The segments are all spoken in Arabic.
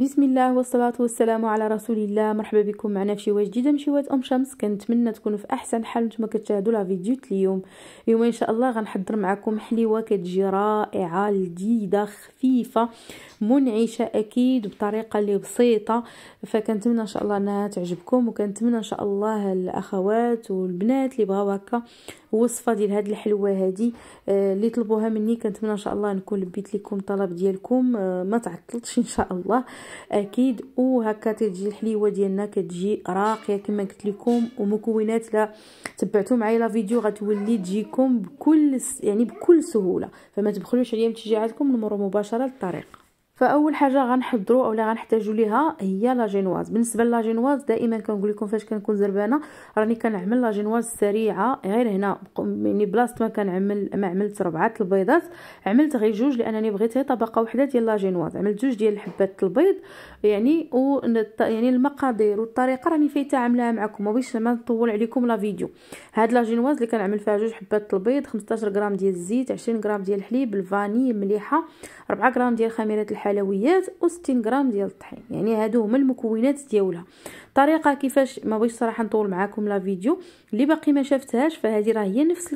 بسم الله والصلاة والسلام على رسول الله مرحبا بكم معنا في شواج جديدة من شواج أم شمس كنتمنى تكونوا في أحسن حال نتوما كتشاهدوا لا فيديو اليوم اليوم إن شاء الله غنحضر معكم حليوة كتجي رائعة لذيذة خفيفة منعشة أكيد بطريقة اللي بسيطة فكنتمنى إن شاء الله أنها تعجبكم وكنتمنى إن شاء الله الأخوات والبنات اللي بغاو هكا وصفة ديال هاد الحلوة هادي آه، اللي طلبوها مني كنتمنى إن شاء الله نكون لبيت لكم الطلب ديالكم آه، ما تعطلتش إن شاء الله اكيد وهكا تجي الحليوه ديالنا كتجي راقيه كما قلت لكم ومكونات لا تبعتوا معايا لا فيديو غتولي تجيكم بكل يعني بكل سهوله فما تبخلوش عليا باتجاهاتكم نمروا مباشره للطريقه فاول حاجه غنحضروا اولا غنحتاجو ليها هي لا جينواز بالنسبه لا جينواز دائما كنقول لكم فاش كنكون زربانه راني كنعمل لا جينواز سريعه غير هنا يعني بلاصه ما كنعمل ما عملت ربعه البيضات عملت غير جوج لانني بغيت غير طبقه وحده ديال لا جينواز عملت جوج ديال حبات البيض يعني و يعني المقادير والطريقه راني فايته عاملاها معكم باش ما نطول عليكم لا فيديو هاد لا جينواز اللي كنعمل فيها جوج حبات البيض 15 غرام ديال الزيت 20 غرام ديال الحليب الفاني مليحه 4 غرام ديال خميره الحلويات و 60 غرام ديال الطحين يعني هادو هما المكونات ديالها طريقه كيفاش ما بغيتش صراحه نطول معاكم لا فيديو اللي باقي ما شافتهاش فهذه راه هي نفس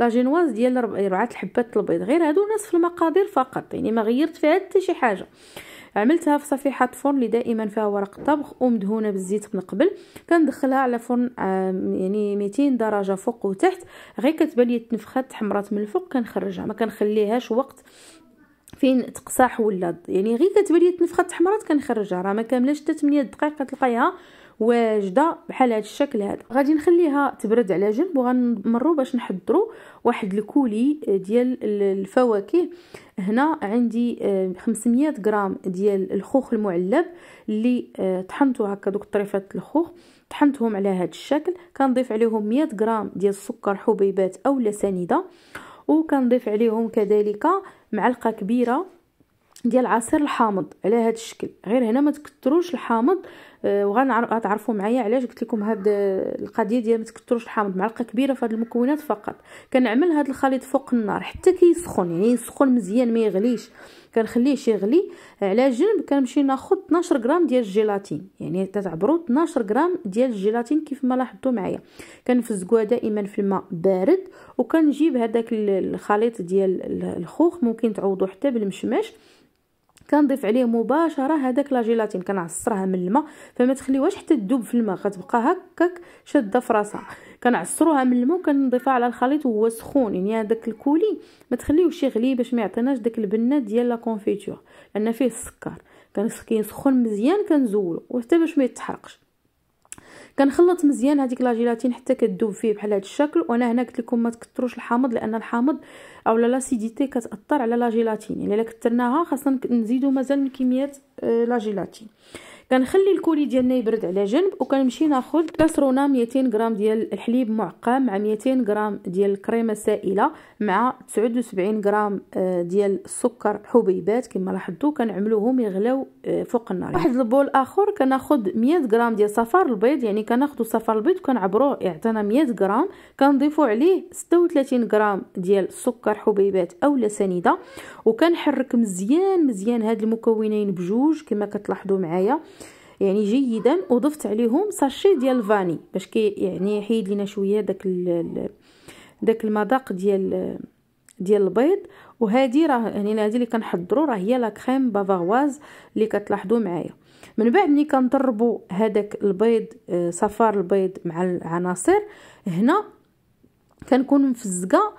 لا جينواز ديال ربعه الحبات البيض غير هادو نصف المقادير فقط يعني ما غيرت فيها حتى شي حاجه عملتها في صفيحه فرن اللي دائما فيها ورق طبخ ومدهونه بالزيت من قبل كندخلها على فرن آه، يعني 200 درجه فوق وتحت غير كتبان لي تنفخات تحمرات من الفوق كنخرجها ما كنخليهاش وقت فين تقصاح ولا يعني غير كتبان لي تنفخات حمرات كنخرجها راه ما كاملاش حتى 8 دقائق كتلقايها واجده بحال هذا الشكل هذا غادي نخليها تبرد على جنب وغنمروا باش نحضروا واحد الكولي ديال الفواكه هنا عندي 500 آه، غرام ديال الخوخ المعلب اللي آه، طحنتو هكا دوك طريفات الخوخ طحنتهم على هذا الشكل كنضيف عليهم 100 غرام ديال السكر حبيبات او سنيده وكنضيف عليهم كذلك معلقه كبيره ديال عصير الحامض على هذا الشكل غير هنا ما تكتروش الحامض آه، وغنعرفوا معايا علاش قلت لكم هاد آه، القضيه ديال ما تكثروش الحامض معلقه كبيره في هاد المكونات فقط كنعمل هاد الخليط فوق النار حتى كيسخن يعني يسخن مزيان ما يغليش كنخليه يغلي على جنب كنمشي ناخذ 12 غرام ديال الجيلاتين يعني تتعبروا 12 غرام ديال الجيلاتين كيف ما لاحظتوا معايا كنفزقوها دائما في الماء بارد وكنجيب هذاك الخليط ديال الخوخ ممكن تعوضوا حتى بالمشماش كنضيف عليه مباشره هذاك لا جيلاتين كنعصرها من الماء فما تخليوهاش حتى تذوب في الماء كتبقى هكاك شاده في راسها كنعصروها من الماء وكنضيفها على الخليط وهو سخون يعني هذاك الكولي ما تخليوش يغلي باش ما يعطيناش داك البنه ديال لا كونفيتور لان فيه السكر كنسخن مزيان كنزولو وحتى باش ما يتحرقش كنخلط مزيان هذيك لاجيلاتين حتى كتذوب فيه بحال هذا الشكل وانا هنا قلت لكم ما تكثروش الحامض لان الحامض او لاسيديتي كتاثر على لاجيلاتين يعني الا كثرناها خاصنا نزيدو مازال من كميه آه، لاجيلاتين جيلاتين كنخلي الكولي ديالنا يبرد على جنب وكنمشي ناخذ كاسرونه 200 غرام ديال الحليب معقم مع 200 غرام ديال الكريمه السائله مع 79 غرام آه، ديال السكر حبيبات كما لاحظتوا كنعملوهم يغلاو آه، فوق النار واحد البول اخر كناخذ 100 غرام ديال صفار البيض يعني كناخذوا صفار البيض وكنعبروه يعطينا 100 غرام كنضيفوا عليه 36 غرام ديال السكر حبيبات اولا سنيده وكنحرك مزيان مزيان هاد المكونين بجوج كما كتلاحظوا معايا يعني جيدا وضفت عليهم ساشي ديال الفاني باش كي يعني يحيد لينا شويه داك ال... داك المذاق ديال ديال البيض وهذه راه يعني هذه اللي كنحضروا راه هي لا كريم بافارواز اللي كتلاحظوا معايا من بعد ملي كنضربوا هذاك البيض آه، صفار البيض مع العناصر هنا كنكون مفزقه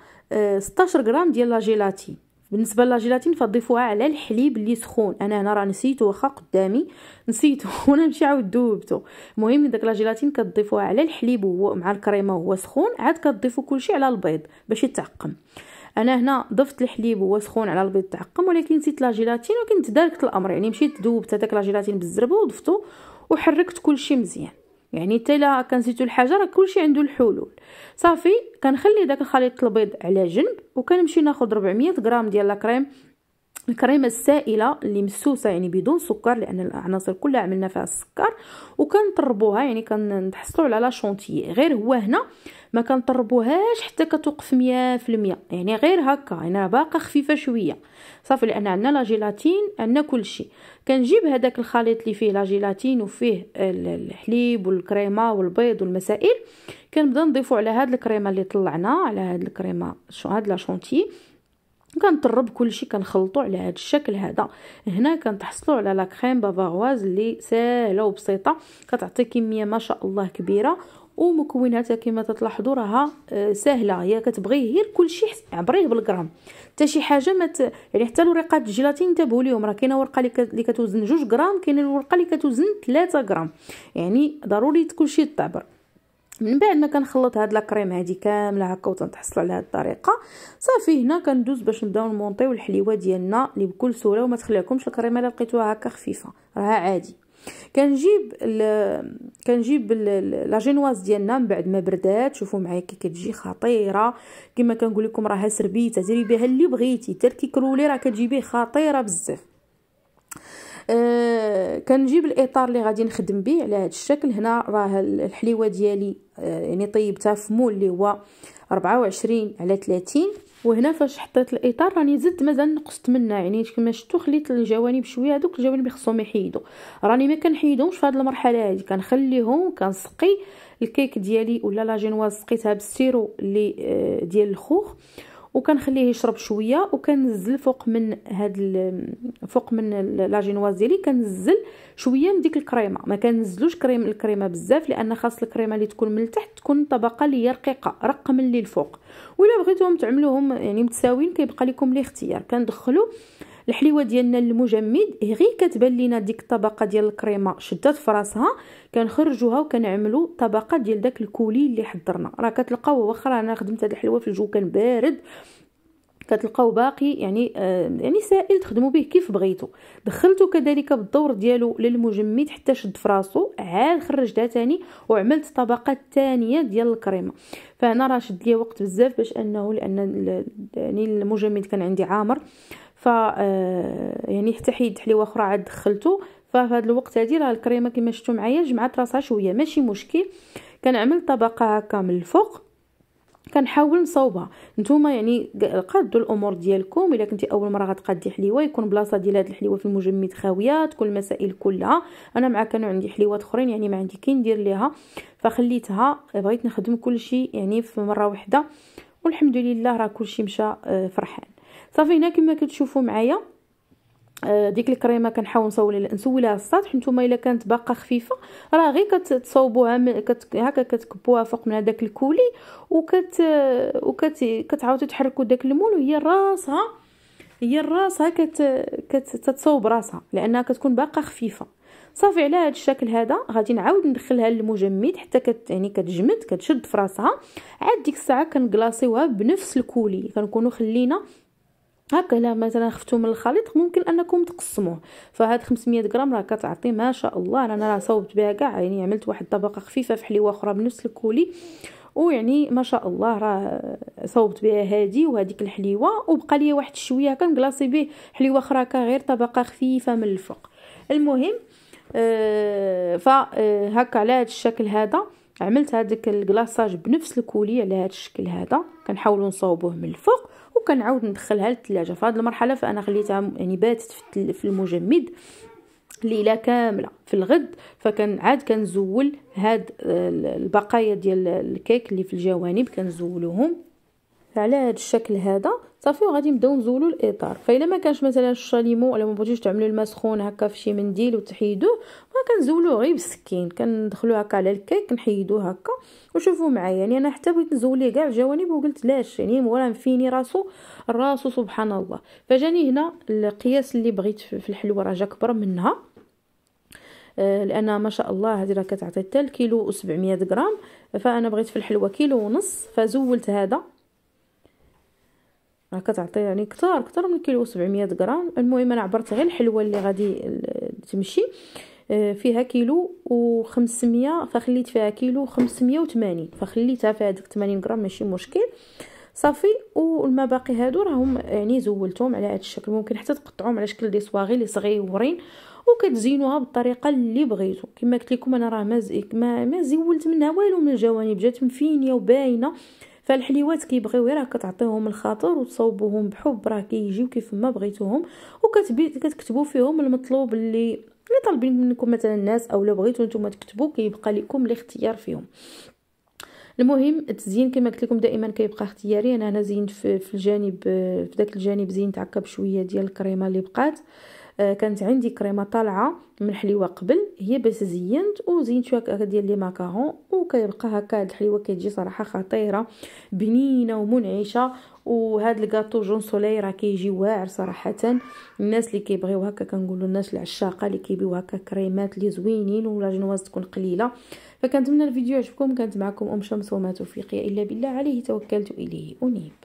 16 آه، غرام ديال لا جيلاتين بالنسبه للجيلاتين فضيفوها على الحليب اللي سخون انا هنا راه نسيته واخا قدامي نسيته وانا نمشي عاود ذوبته المهم داك لاجيلاتين كتضيفوها على الحليب وهو مع الكريمه وهو سخون عاد كتضيفوا كلشي على البيض باش يتعقم انا هنا ضفت الحليب وهو سخون على البيض تعقم ولكن نسيت لاجيلاتين وكنت داركت الامر يعني مشيت ذوبت هذاك لاجيلاتين بالزربه وضفته وحركت كلشي مزيان يعني حتى الا كنسيتو الحاجه راه كلشي عنده الحلول صافي كنخلي داك الخليط البيض على جنب وكنمشي ناخذ 400 غرام ديال لا كريم الكريمه السائله اللي مسوسه يعني بدون سكر لان العناصر كلها عملنا فيها السكر وكنطربوها يعني كنحصلوا على لا غير هو هنا ما كنطربوهاش حتى كتوقف 100% يعني غير هكا يعني باقا خفيفه شويه صافي لان عندنا لا جيلاتين عندنا كلشي كنجيب هذاك الخليط اللي فيه لا جيلاتين وفيه الحليب والكريمه والبيض والمسائل كنبدا نضيفو على هاد الكريمه اللي طلعنا على هاد الكريمه شو هاد لا كنطرب كلشي كنخلطو على هذا الشكل هذا هنا كنتحصلوا على لا كريم بافارواز اللي ساهله وبسيطه كتعطي كميه ما شاء الله كبيره ومكوناتها كما تلاحظوا راها آه، سهله هي كتبغي غير كلشي عبريه يعني بالغرام حتى شي حاجه ما مت... يعني حتى الورقات الجيلاتين انتبهوا ليهم راه كاينه ورقه اللي كتوزن 2 غرام كاينه الورقه اللي كتوزن 3 غرام يعني ضروري كلشي تعبر من بعد ما كنخلط هاد لاكريم هادي كامله هكا وتنتحصل على هاد الطريقه صافي هنا كندوز باش نبداو نمونطيو الحليوه ديالنا اللي بكل سهوله وما متخلعكمش الكريمه الا لقيتوها هكا خفيفه راها عادي كنجيب ال... كنجيب ال... لا جينواز ديالنا من بعد ما بردات شوفوا معايا كي كتجي خطيره كما كنقول لكم راها سربيته ديري بها اللي بغيتي حتى الكيكرولي راه كتجي بيه خطيره بزاف كنجيب الاطار اللي غادي نخدم به على هذا الشكل هنا راه الحليوه ديالي آه، يعني طيبتها في مول اللي هو 24 على 30 وهنا فاش حطيت الاطار راني زدت مازال نقصت منها يعني كما شفتوا خليت الجوانب شويه هذوك الجوانب خصهم يحيدوا راني ما كنحيدهمش في هذه المرحله هذه كنخليهم كنسقي الكيك ديالي ولا لاجينواز سقيتها بالسيرو اللي آه، ديال الخوخ وكنخليه يشرب شويه وكنزل فوق من هاد فوق من لاجينواز ديالي كنزل شويه من ديك الكريمه ما كنزلوش كريم الكريمه بزاف لان خاص الكريمه اللي تكون من التحت تكون طبقه اللي هي رقيقه رق من اللي الفوق ولا بغيتوهم تعملوهم يعني متساويين كيبقى لكم الاختيار كندخلو آه الحليوه ديالنا المجمد غير كتبان لينا ديك الطبقه ديال الكريمه شدات في راسها كنخرجوها وكنعملوا طبقه ديال داك الكولي اللي حضرنا راه كتلقاو واخا انا خدمت هاد الحلوه في الجو كان بارد كتلقاو باقي يعني آه يعني سائل تخدموا به كيف بغيتو دخلته كذلك بالدور ديالو للمجمد حتى شد فراسو عاد خرجتها تاني وعملت طبقه ثانيه ديال الكريمه فهنا راه شد ليا وقت بزاف باش انه لان يعني المجمد كان عندي عامر ف آه، يعني حتى حيد حليوه اخرى عاد دخلته ففي هذا الوقت هادي راه الكريمه كما شفتوا معايا جمعت راسها شويه ماشي مشكل كنعمل طبقه هكا من الفوق كنحاول نصوبها نتوما يعني قادوا الامور ديالكم الا كنتي اول مره غتقادي حليوه يكون بلاصه ديال هاد الحليوه في المجمد خاويه تكون المسائل كلها انا مع كانوا عندي حليوات اخرين يعني ما عندي كي ندير ليها فخليتها بغيت نخدم كلشي يعني في مره واحده والحمد لله راه كلشي مشى آه، فرحان صافي هنا كما كتشوفوا معايا آه، ديك الكريمه كنحاول نسول نسولها السطح نتوما الا كانت باقا خفيفه راه غير كتصاوبوها كت هكا كتكبوها فوق من هذاك الكولي وكت وكت كتعاودوا تحركوا داك المول وهي راسها هي راسها كت كتصوب راسها لانها كتكون باقا خفيفه صافي على هذا الشكل هذا غادي نعاود ندخلها للمجمد حتى كت يعني كتجمد كتشد في راسها عاد ديك الساعه كنكلاصيوها بنفس الكولي كنكونوا خلينا هكا لا مثلا خفتو من الخليط ممكن انكم تقسموه فهاد 500 غرام راه كتعطي ما شاء الله انا راه صوبت بها كاع يعني عملت واحد طبقه خفيفه في حليوه اخرى بنفس الكولي ويعني ما شاء الله راه صوبت بها هادي وهذيك الحليوه وبقى لي واحد شويه كنكلاصي به حليوه اخرى غير طبقه خفيفه من الفوق المهم آه، ف آه، هكا على هاد الشكل هذا عملت هذاك الكلاصاج بنفس الكولي على هاد الشكل هذا كنحاولوا نصاوبوه من الفوق وكنعاود ندخلها للثلاجه فهاد المرحله فانا خليتها يعني باتت في المجمد ليله كامله في الغد فكان عاد كنزول هاد آه، البقايا ديال الكيك اللي في الجوانب كنزولوهم على هاد الشكل هذا صافي وغادي نبداو نزولو الاطار فالا ما كانش مثلا الشاليمو ولا ما بغيتوش تعملوا الماء سخون هكا في شي منديل وتحيدوه كنزولو غير بالسكين كندخلو هكا على الكيك نحيدوه هكا وشوفوا معايا يعني انا حتى بغيت نزول ليه كاع الجوانب وقلت لاش يعني هو مفيني راسو راسو سبحان الله فجاني هنا القياس اللي بغيت في الحلوه راه جا كبر منها آه، لان ما شاء الله هذه راه كتعطي حتى الكيلو و700 غرام فانا بغيت في الحلوه كيلو ونص فزولت هذا راه كتعطي يعني كثار كثر من كيلو و700 غرام المهم انا عبرت غير الحلوه اللي غادي تمشي فيها كيلو و500 فخليت فيها كيلو 580 فخليتها فيها ديك 80 غرام ماشي مشكل صافي والما باقي هادو راهم يعني زولتهم على هذا الشكل ممكن حتى تقطعوهم على شكل دي صواغي اللي صغيورين وكتزينوها بالطريقه اللي بغيتو كما قلت لكم انا راه ما ما, زولت منها والو من الجوانب جات مفينيه وباينه فالحليوات كيبغيو راه كتعطيهم الخاطر وتصاوبوهم بحب راه كيجيو كيف ما بغيتوهم وكتكتبوا فيهم المطلوب اللي الا طالبين منكم مثلا الناس اولا بغيتو نتوما تكتبوا كيبقى لكم الاختيار فيهم المهم التزيين كما قلت لكم دائما كيبقى اختياري انا هنا زينت في, الجانب في داك الجانب زينت عكب بشويه ديال الكريمه اللي بقات آه آه، كانت عندي كريمه طالعه من حليوه قبل هي بس زينت وزينت شويه ديال لي ماكارون وكيبقى هكا هاد الحليوه كتجي صراحه خطيره بنينه ومنعشه وهاد الكاطو جون سولي راه كيجي واعر صراحه الناس اللي كيبغيو هكا كنقولوا الناس العشاقه اللي كيبيو هكا كريمات اللي زوينين ولا جنواز تكون قليله فكنتمنى الفيديو يعجبكم كانت معكم ام شمس وما توفيقي الا بالله عليه توكلت اليه انيب